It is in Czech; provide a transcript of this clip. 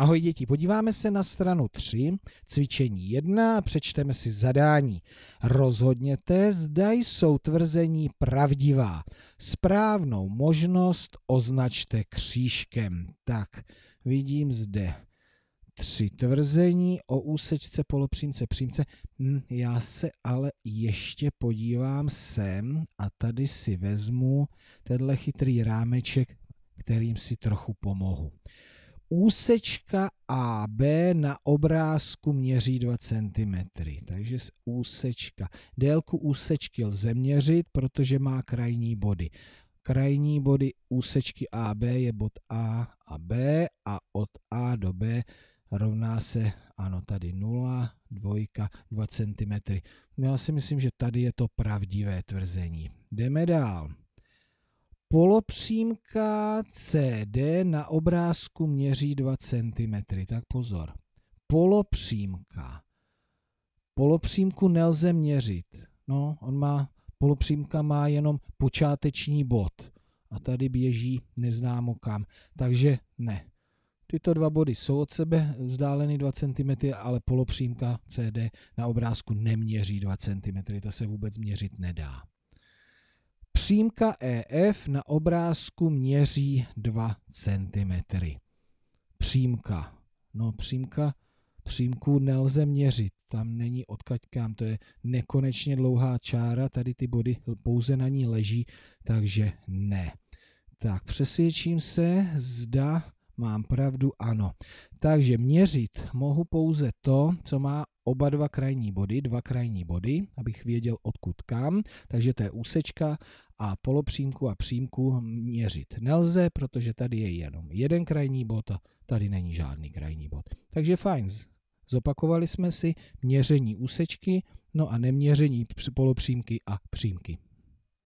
Ahoj děti, podíváme se na stranu 3, cvičení 1 a přečteme si zadání. Rozhodněte, zda jsou tvrzení pravdivá. Správnou možnost označte křížkem. Tak, vidím zde tři tvrzení o úsečce, polopřímce, přímce. Hm, já se ale ještě podívám sem a tady si vezmu tenhle chytrý rámeček, kterým si trochu pomohu úsečka AB na obrázku měří 2 cm. Takže úsečka. Délku úsečky lze měřit, protože má krajní body. Krajní body úsečky AB je bod A a B a od A do B rovná se, ano, tady 0, 2, 2 cm. Já si myslím, že tady je to pravdivé tvrzení. Jdeme dál. Polopřímka CD na obrázku měří 2 cm. Tak pozor. Polopřímka. Polopřímku nelze měřit. No, on má, polopřímka má jenom počáteční bod. A tady běží neznámo kam. Takže ne. Tyto dva body jsou od sebe vzdáleny 2 cm, ale polopřímka CD na obrázku neměří 2 cm. Ta se vůbec měřit nedá. Přímka EF na obrázku měří 2 cm. Přímka. No přímka, přímku nelze měřit. Tam není odkaďkám, to je nekonečně dlouhá čára, tady ty body pouze na ní leží, takže ne. Tak přesvědčím se, zda mám pravdu, ano. Takže měřit mohu pouze to, co má oba dva krajní body, dva krajní body, abych věděl odkud kam, takže to je úsečka a polopřímku a přímku měřit nelze, protože tady je jenom jeden krajní bod a tady není žádný krajní bod. Takže fajn, zopakovali jsme si měření úsečky, no a neměření polopřímky a přímky.